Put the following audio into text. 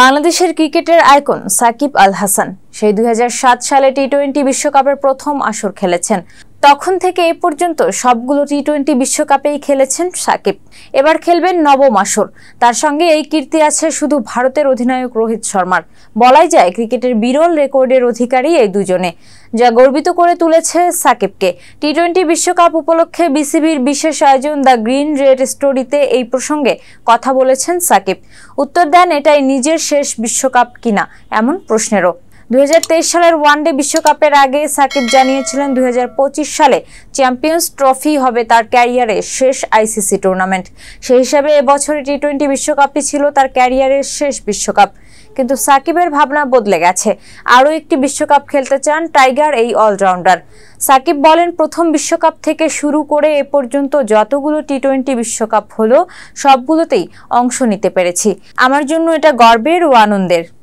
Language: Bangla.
বাংলাদেশের ক্রিকেটের আইকন সাকিব আল হাসান সেই দুই সালে টি টোয়েন্টি বিশ্বকাপের প্রথম আসর খেলেছেন তখন থেকে এ পর্যন্ত সবগুলো টি টোয়েন্টি বিশ্বকাপেই খেলেছেন সাকিব এবার খেলবেন নবম আসর তার সঙ্গে এই কীর্তি আছে শুধু ভারতের অধিনায়ক রোহিত শর্মার বলাই যায় ক্রিকেটের বিরল রেকর্ডের অধিকারী এই দুজনে যা গর্বিত করে তুলেছে সাকিবকে টি টোয়েন্টি বিশ্বকাপ উপলক্ষে বিসিবির বিশেষ আয়োজন দ্য গ্রিন রেড স্টোরিতে এই প্রসঙ্গে কথা বলেছেন সাকিব উত্তর দেন এটাই নিজের শেষ বিশ্বকাপ কিনা এমন প্রশ্নেরও 2023 সালের ওয়ানডে বিশ্বকাপের আগে সাকিব জানিয়েছিলেন দুই সালে চ্যাম্পিয়ন্স ট্রফি হবে তার ক্যারিয়ারে শেষ আইসিসি টুর্নামেন্ট সেই হিসাবে এবছরে টি টোয়েন্টি বিশ্বকাপই ছিল তার ক্যারিয়ারের শেষ বিশ্বকাপ কিন্তু সাকিবের ভাবনা বদলে গেছে আরও একটি বিশ্বকাপ খেলতে চান টাইগার এই অলরাউন্ডার সাকিব বলেন প্রথম বিশ্বকাপ থেকে শুরু করে এ পর্যন্ত যতগুলো টি টোয়েন্টি বিশ্বকাপ হলো সবগুলোতেই অংশ নিতে পেরেছি আমার জন্য এটা গর্বের ও আনন্দের